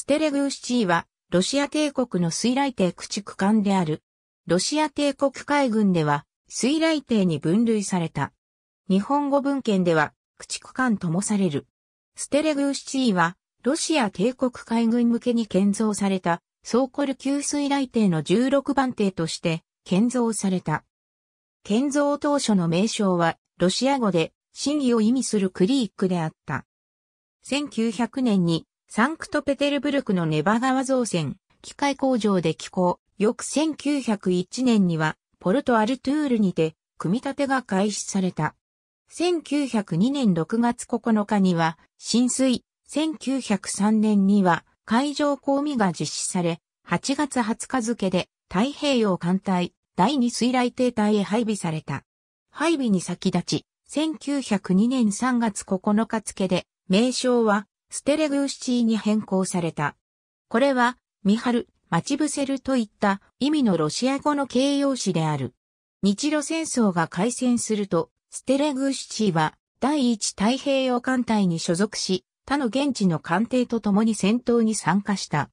ステレグーシチーは、ロシア帝国の水雷艇駆逐艦である。ロシア帝国海軍では、水雷艇に分類された。日本語文献では、駆逐艦ともされる。ステレグーシチーは、ロシア帝国海軍向けに建造された、ソーコル級水雷艇の16番艇として、建造された。建造当初の名称は、ロシア語で、真偽を意味するクリークであった。1900年に、サンクトペテルブルクのネバ川造船、機械工場で寄港、翌1901年には、ポルトアルトゥールにて、組み立てが開始された。1902年6月9日には、浸水、1903年には、海上公務が実施され、8月20日付で、太平洋艦隊、第2水雷艇隊へ配備された。配備に先立ち、1902年3月9日付で、名称は、ステレグーシティに変更された。これは、ミハル、マチブセルといった意味のロシア語の形容詞である。日露戦争が開戦すると、ステレグーシティは第一太平洋艦隊に所属し、他の現地の艦艇と共に戦闘に参加した。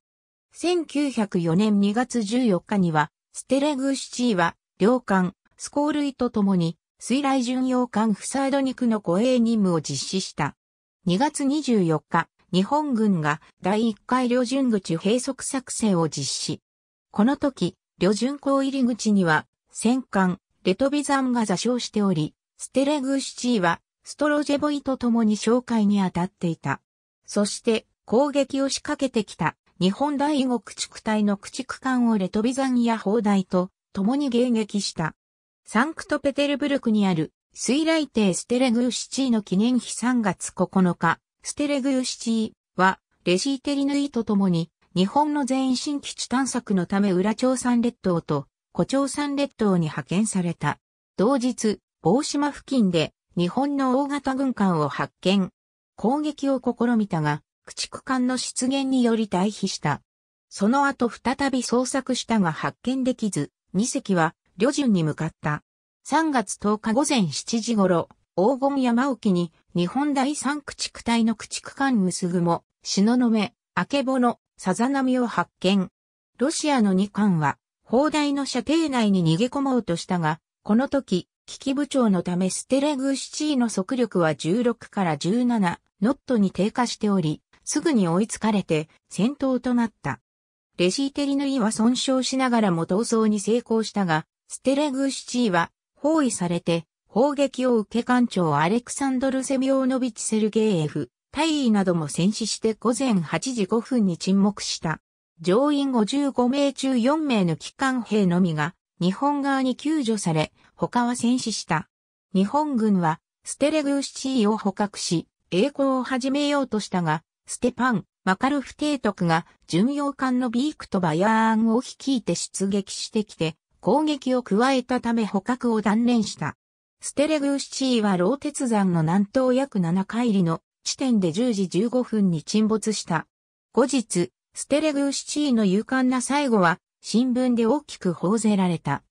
1904年2月14日には、ステレグーシティは、両艦、スコールイと共に、水雷巡洋艦フサードニクの護衛任務を実施した。2月24日、日本軍が第1回旅順口閉塞作戦を実施。この時、旅順港入り口には、戦艦、レトビザンが座礁しており、ステレグーシチーは、ストロジェボイと共に紹介に当たっていた。そして、攻撃を仕掛けてきた、日本第五駆逐隊の駆逐艦をレトビザンや砲台と、共に迎撃した。サンクトペテルブルクにある水雷艇ステレグーシチーの記念碑3月9日、ステレグーシチーは、レシーテリヌイと共に、日本の全身基地探索のため裏朝山列島と古朝山列島に派遣された。同日、大島付近で日本の大型軍艦を発見。攻撃を試みたが、駆逐艦の出現により退避した。その後再び捜索したが発見できず、2隻は旅順に向かった。3月10日午前7時頃、黄金山沖に日本第三駆逐隊の駆逐艦むすぐも、シのノメ、アケのさざ波を発見。ロシアの2艦は、砲台の射程内に逃げ込もうとしたが、この時、危機部長のためステレグーシチーの速力は16から17ノットに低下しており、すぐに追いつかれて戦闘となった。レシーテリヌイは損傷しながらも逃走に成功したが、ステレグーシチーは包囲されて、砲撃を受け艦長アレクサンドル・セミオーノビチ・セルゲーエフ、大尉なども戦死して午前8時5分に沈黙した。乗員55名中4名の機関兵のみが日本側に救助され、他は戦死した。日本軍はステレグーシチーを捕獲し、栄光を始めようとしたが、ステパン、マカルフ提督が巡洋艦のビークとバヤーンを率いて出撃してきて、攻撃を加えたため捕獲を断念した。ステレグーシチーは老鉄山の南東約7海里の地点で10時15分に沈没した。後日、ステレグーシチーの勇敢な最後は新聞で大きく報ぜられた。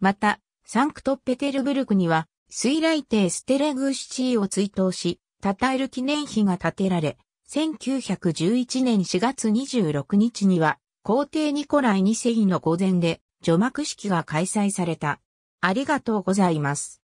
また、サンクトペテルブルクには水雷艇ステレグーシチーを追悼し、称える記念碑が建てられ、1911年4月26日には皇帝ニコライ2世の御前で除幕式が開催された。ありがとうございます。